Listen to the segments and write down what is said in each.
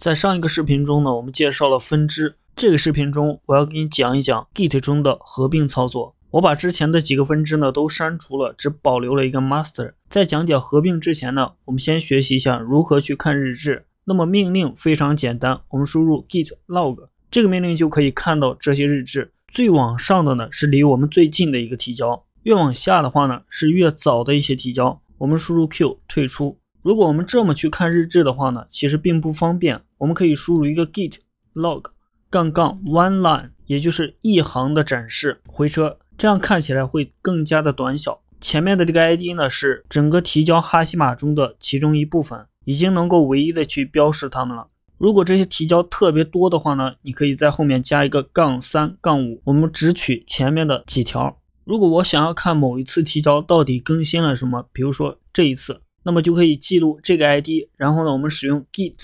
在上一个视频中呢，我们介绍了分支。这个视频中，我要给你讲一讲 Git 中的合并操作。我把之前的几个分支呢都删除了，只保留了一个 Master。在讲解合并之前呢，我们先学习一下如何去看日志。那么命令非常简单，我们输入 git log 这个命令就可以看到这些日志。最往上的呢是离我们最近的一个提交，越往下的话呢是越早的一些提交。我们输入 q 退出。如果我们这么去看日志的话呢，其实并不方便。我们可以输入一个 git log 杠杠 one line，也就是一行的展示，回车，这样看起来会更加的短小。前面的这个 ID 呢，是整个提交哈希码中的其中一部分，已经能够唯一的去标识它们了。如果这些提交特别多的话呢，你可以在后面加一个杠三杠五，我们只取前面的几条。如果我想要看某一次提交到底更新了什么，比如说这一次，那么就可以记录这个 ID，然后呢，我们使用 git。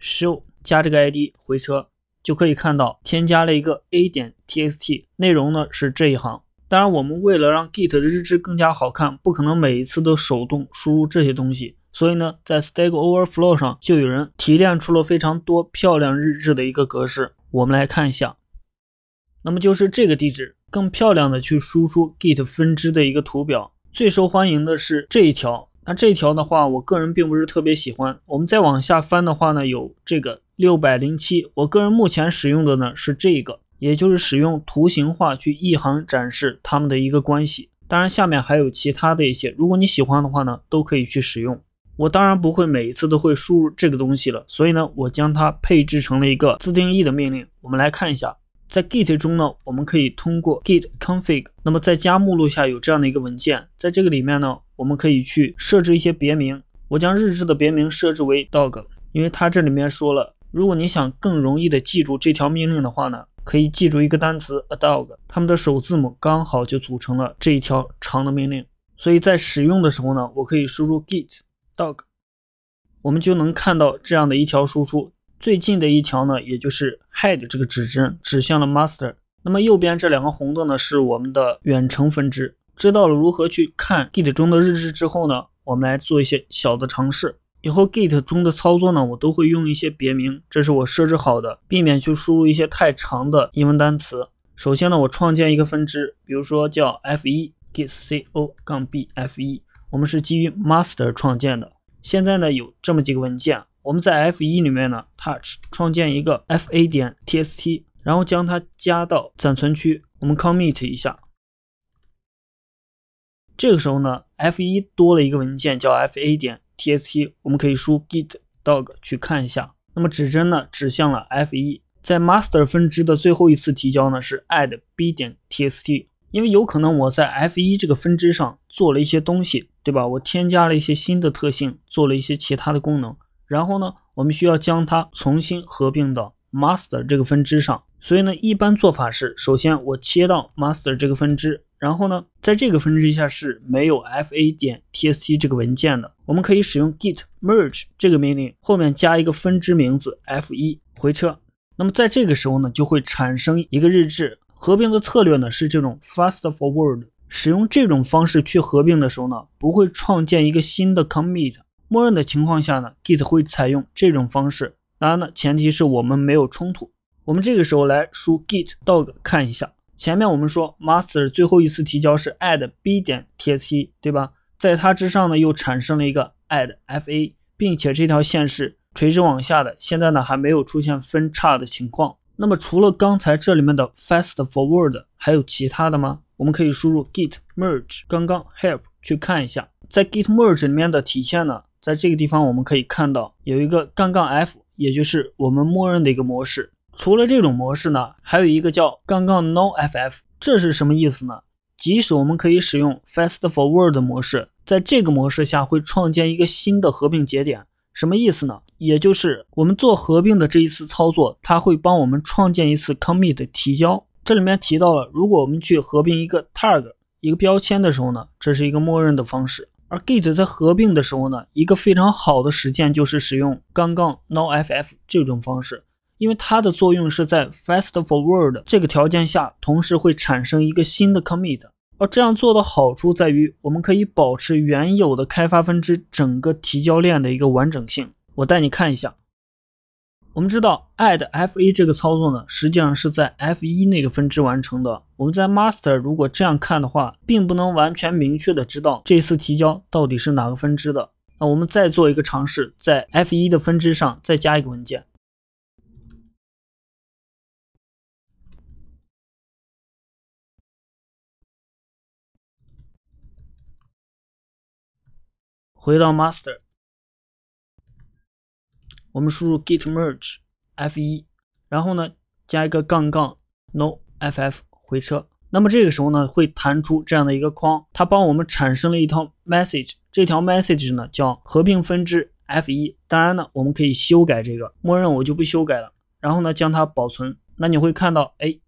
show 加这个 ID 回车，就可以看到添加了一个 a 点 t x t 内容呢是这一行。当然，我们为了让 Git 日志更加好看，不可能每一次都手动输入这些东西。所以呢，在 Stack Overflow 上就有人提炼出了非常多漂亮日志的一个格式。我们来看一下，那么就是这个地址更漂亮的去输出 Git 分支的一个图表。最受欢迎的是这一条。那这条的话，我个人并不是特别喜欢。我们再往下翻的话呢，有这个六百零七。我个人目前使用的呢是这个，也就是使用图形化去一行展示它们的一个关系。当然，下面还有其他的一些，如果你喜欢的话呢，都可以去使用。我当然不会每一次都会输入这个东西了，所以呢，我将它配置成了一个自定义的命令。我们来看一下。在 Git 中呢，我们可以通过 Git config，那么在加目录下有这样的一个文件，在这个里面呢，我们可以去设置一些别名。我将日志的别名设置为 dog，因为它这里面说了，如果你想更容易的记住这条命令的话呢，可以记住一个单词 a dog，它们的首字母刚好就组成了这一条长的命令。所以在使用的时候呢，我可以输入 git dog，我们就能看到这样的一条输出。最近的一条呢，也就是 head 这个指针指向了 master。那么右边这两个红的呢，是我们的远程分支。知道了如何去看 git 中的日志之后呢，我们来做一些小的尝试。以后 git 中的操作呢，我都会用一些别名，这是我设置好的，避免去输入一些太长的英文单词。首先呢，我创建一个分支，比如说叫 f1 git co 杠 -b f1，我们是基于 master 创建的。现在呢，有这么几个文件。我们在 F 一里面呢，touch 创建一个 fa 点 tst，然后将它加到暂存区，我们 commit 一下。这个时候呢，F 一多了一个文件叫 fa 点 tst，我们可以输 git dog 去看一下。那么指针呢指向了 F 一，在 master 分支的最后一次提交呢是 add b 点 tst，因为有可能我在 F 一这个分支上做了一些东西，对吧？我添加了一些新的特性，做了一些其他的功能。然后呢，我们需要将它重新合并到 master 这个分支上。所以呢，一般做法是，首先我切到 master 这个分支，然后呢，在这个分支下是没有 fa 点 tst 这个文件的。我们可以使用 git merge 这个命令，后面加一个分支名字 f1 回车。那么在这个时候呢，就会产生一个日志。合并的策略呢是这种 fast forward。使用这种方式去合并的时候呢，不会创建一个新的 commit。默认的情况下呢，Git 会采用这种方式。当然呢，前提是我们没有冲突。我们这个时候来输 git dog 看一下。前面我们说 master 最后一次提交是 add b 点 ts1，对吧？在它之上呢，又产生了一个 add fa，并且这条线是垂直往下的。现在呢，还没有出现分叉的情况。那么除了刚才这里面的 fast forward，还有其他的吗？我们可以输入 git merge，刚刚 help 去看一下，在 git merge 里面的体现呢？在这个地方我们可以看到有一个杠杠 F，也就是我们默认的一个模式。除了这种模式呢，还有一个叫杠杠 No FF，这是什么意思呢？即使我们可以使用 Fast Forward 模式，在这个模式下会创建一个新的合并节点。什么意思呢？也就是我们做合并的这一次操作，它会帮我们创建一次 Commit 提交。这里面提到了，如果我们去合并一个 Tag 一个标签的时候呢，这是一个默认的方式。而 Git 在合并的时候呢，一个非常好的实践就是使用刚刚 No FF 这种方式，因为它的作用是在 Fast Forward 这个条件下，同时会产生一个新的 Commit。而这样做的好处在于，我们可以保持原有的开发分支整个提交链的一个完整性。我带你看一下。我们知道 add f1 这个操作呢，实际上是在 f1 那个分支完成的。我们在 master 如果这样看的话，并不能完全明确的知道这次提交到底是哪个分支的。那我们再做一个尝试，在 f1 的分支上再加一个文件，回到 master。我们输入 git merge f1，然后呢加一个杠杠 no ff 回车。那么这个时候呢会弹出这样的一个框，它帮我们产生了一套 message，这条 message 呢叫合并分支 f1。当然呢我们可以修改这个，默认我就不修改了。然后呢将它保存。那你会看到，哎，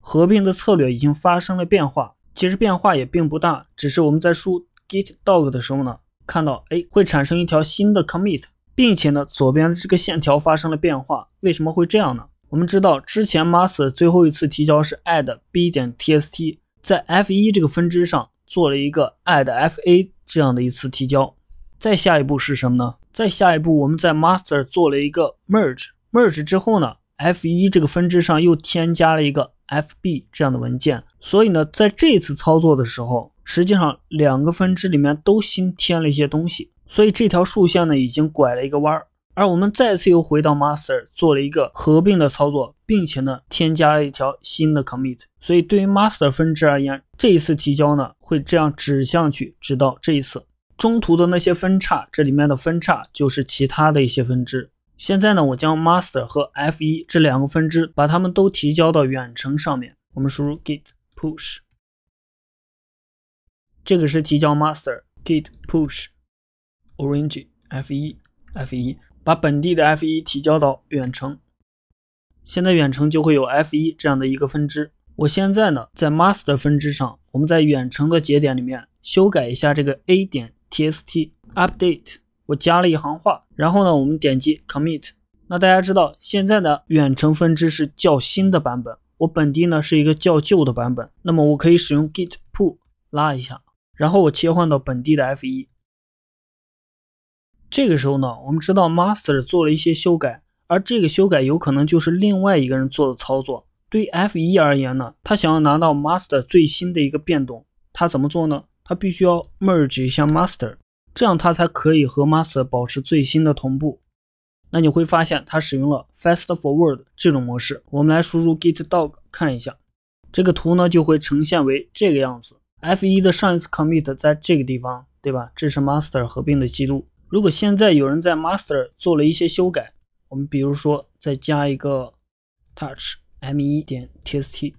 合并的策略已经发生了变化。其实变化也并不大，只是我们在输 git d o g 的时候呢看到，哎，会产生一条新的 commit。并且呢，左边的这个线条发生了变化，为什么会这样呢？我们知道之前 master 最后一次提交是 add b 点 t s t，在 f 一这个分支上做了一个 add f a 这样的一次提交。再下一步是什么呢？再下一步我们在 master 做了一个 merge，merge 之后呢，f 一这个分支上又添加了一个 f b 这样的文件。所以呢，在这次操作的时候，实际上两个分支里面都新添了一些东西。所以这条竖线呢已经拐了一个弯儿，而我们再次又回到 master 做了一个合并的操作，并且呢添加了一条新的 commit。所以对于 master 分支而言，这一次提交呢会这样指向去，直到这一次中途的那些分叉，这里面的分叉就是其他的一些分支。现在呢我将 master 和 f1 这两个分支把它们都提交到远程上面，我们输入 git push，这个是提交 master git push。Orange F1 F1，把本地的 F1 提交到远程，现在远程就会有 F1 这样的一个分支。我现在呢在 Master 分支上，我们在远程的节点里面修改一下这个 A 点 TST Update，我加了一行话，然后呢我们点击 Commit。那大家知道，现在的远程分支是较新的版本，我本地呢是一个较旧的版本，那么我可以使用 Git Pull 拉一下，然后我切换到本地的 F1。这个时候呢，我们知道 master 做了一些修改，而这个修改有可能就是另外一个人做的操作。对 F1 而言呢，他想要拿到 master 最新的一个变动，他怎么做呢？他必须要 merge 一下 master，这样他才可以和 master 保持最新的同步。那你会发现，他使用了 fast forward 这种模式。我们来输入 git d o g 看一下，这个图呢就会呈现为这个样子。F1 的上一次 commit 在这个地方，对吧？这是 master 合并的记录。如果现在有人在 master 做了一些修改，我们比如说再加一个 touch m1 点 t s t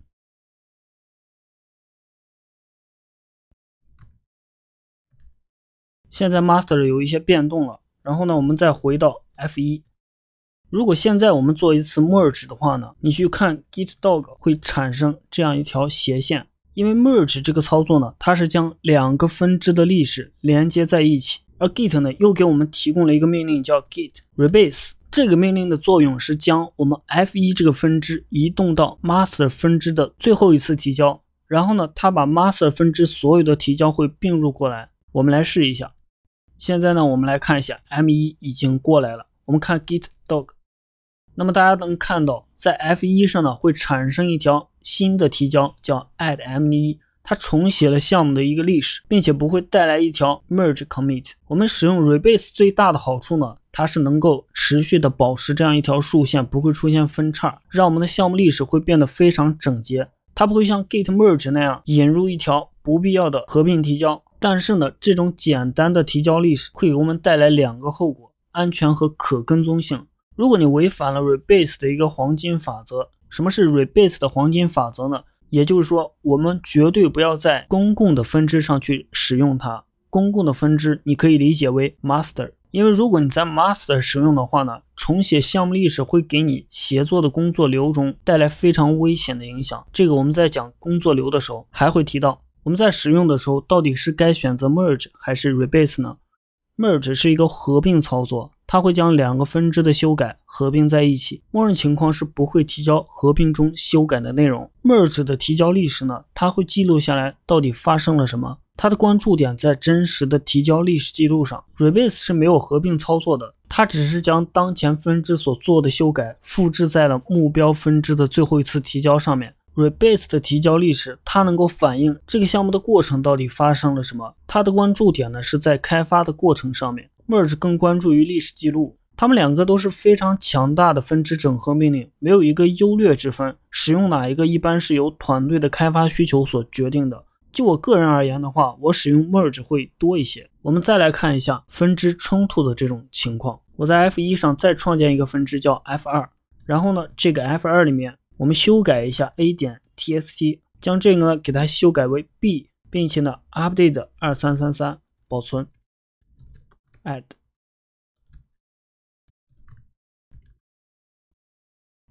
现在 master 有一些变动了。然后呢，我们再回到 f1。如果现在我们做一次 merge 的话呢，你去看 git dog 会产生这样一条斜线，因为 merge 这个操作呢，它是将两个分支的历史连接在一起。而 Git 呢，又给我们提供了一个命令，叫 Git Rebase。这个命令的作用是将我们 F1 这个分支移动到 Master 分支的最后一次提交，然后呢，它把 Master 分支所有的提交会并入过来。我们来试一下。现在呢，我们来看一下 M1 已经过来了。我们看 Git d o g 那么大家能看到，在 F1 上呢，会产生一条新的提交，叫 Add M1。它重写了项目的一个历史，并且不会带来一条 merge commit。我们使用 rebase 最大的好处呢，它是能够持续的保持这样一条竖线，不会出现分叉，让我们的项目历史会变得非常整洁。它不会像 git merge 那样引入一条不必要的合并提交。但是呢，这种简单的提交历史会给我们带来两个后果：安全和可跟踪性。如果你违反了 rebase 的一个黄金法则，什么是 rebase 的黄金法则呢？也就是说，我们绝对不要在公共的分支上去使用它。公共的分支，你可以理解为 master，因为如果你在 master 使用的话呢，重写项目历史会给你协作的工作流中带来非常危险的影响。这个我们在讲工作流的时候还会提到。我们在使用的时候，到底是该选择 merge 还是 rebase 呢？merge 是一个合并操作。他会将两个分支的修改合并在一起。默认情况是不会提交合并中修改的内容。Merge 的提交历史呢？它会记录下来到底发生了什么。它的关注点在真实的提交历史记录上。Rebase 是没有合并操作的，它只是将当前分支所做的修改复制在了目标分支的最后一次提交上面。Rebase 的提交历史，它能够反映这个项目的过程到底发生了什么。它的关注点呢是在开发的过程上面。Merge 更关注于历史记录，它们两个都是非常强大的分支整合命令，没有一个优劣之分。使用哪一个一般是由团队的开发需求所决定的。就我个人而言的话，我使用 Merge 会多一些。我们再来看一下分支冲突的这种情况。我在 F1 上再创建一个分支叫 F2，然后呢，这个 F2 里面我们修改一下 A 点 TST，将这个呢给它修改为 B，并且呢，Update 二三三三保存。add。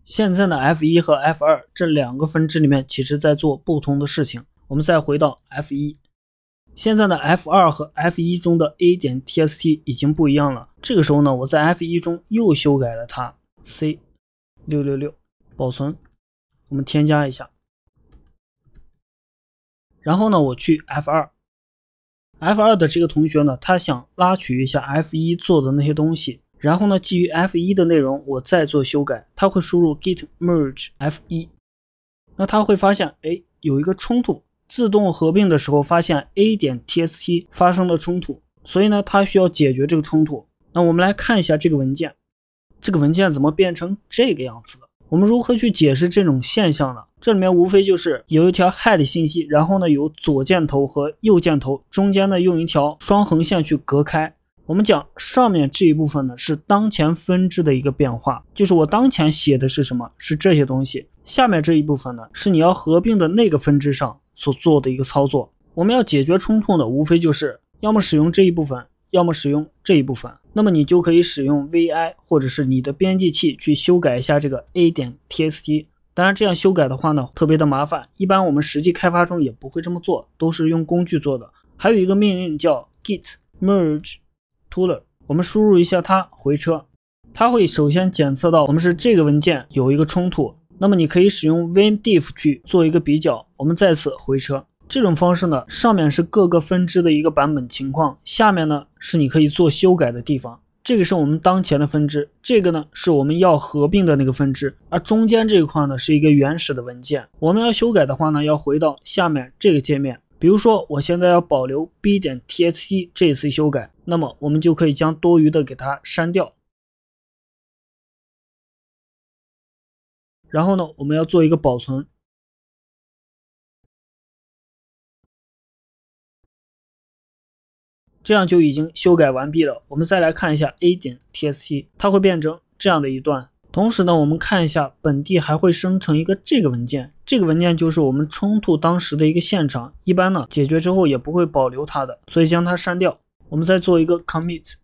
现在呢，F 一和 F 二这两个分支里面，其实在做不同的事情。我们再回到 F 一，现在呢，F 二和 F 一中的 A 点 TST 已经不一样了。这个时候呢，我在 F 一中又修改了它，C 六六六，保存。我们添加一下，然后呢，我去 F 二。F 二的这个同学呢，他想拉取一下 F 一做的那些东西，然后呢，基于 F 一的内容我再做修改。他会输入 git merge F 一，那他会发现，哎，有一个冲突，自动合并的时候发现 A 点 TST 发生了冲突，所以呢，他需要解决这个冲突。那我们来看一下这个文件，这个文件怎么变成这个样子的？我们如何去解释这种现象呢？这里面无非就是有一条 head 信息，然后呢有左箭头和右箭头，中间呢用一条双横线去隔开。我们讲上面这一部分呢是当前分支的一个变化，就是我当前写的是什么，是这些东西。下面这一部分呢是你要合并的那个分支上所做的一个操作。我们要解决冲突的无非就是要么使用这一部分，要么使用这一部分。那么你就可以使用 vi 或者是你的编辑器去修改一下这个 a 点 t s t。当然，这样修改的话呢，特别的麻烦。一般我们实际开发中也不会这么做，都是用工具做的。还有一个命令叫 git merge tool，e r 我们输入一下它回车，它会首先检测到我们是这个文件有一个冲突。那么你可以使用 vim diff 去做一个比较。我们再次回车。这种方式呢，上面是各个分支的一个版本情况，下面呢是你可以做修改的地方。这个是我们当前的分支，这个呢是我们要合并的那个分支，而中间这一块呢是一个原始的文件。我们要修改的话呢，要回到下面这个界面。比如说我现在要保留 b 点 t s t 这一次修改，那么我们就可以将多余的给它删掉，然后呢，我们要做一个保存。这样就已经修改完毕了。我们再来看一下 a 点 ts，它会变成这样的一段。同时呢，我们看一下本地还会生成一个这个文件，这个文件就是我们冲突当时的一个现场。一般呢，解决之后也不会保留它的，所以将它删掉。我们再做一个 commit，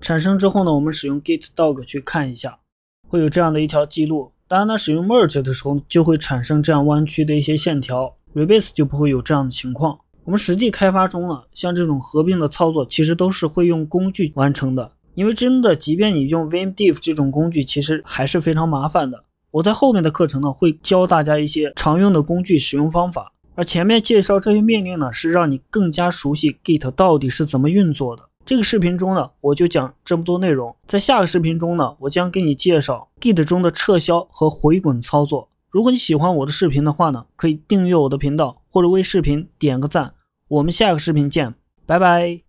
产生之后呢，我们使用 git dog 去看一下，会有这样的一条记录。当然，呢，使用 merge 的时候就会产生这样弯曲的一些线条，rebase 就不会有这样的情况。我们实际开发中呢，像这种合并的操作，其实都是会用工具完成的。因为真的，即便你用 vim diff 这种工具，其实还是非常麻烦的。我在后面的课程呢，会教大家一些常用的工具使用方法。而前面介绍这些命令呢，是让你更加熟悉 git 到底是怎么运作的。这个视频中呢，我就讲这么多内容。在下个视频中呢，我将给你介绍 Git 中的撤销和回滚操作。如果你喜欢我的视频的话呢，可以订阅我的频道或者为视频点个赞。我们下个视频见，拜拜。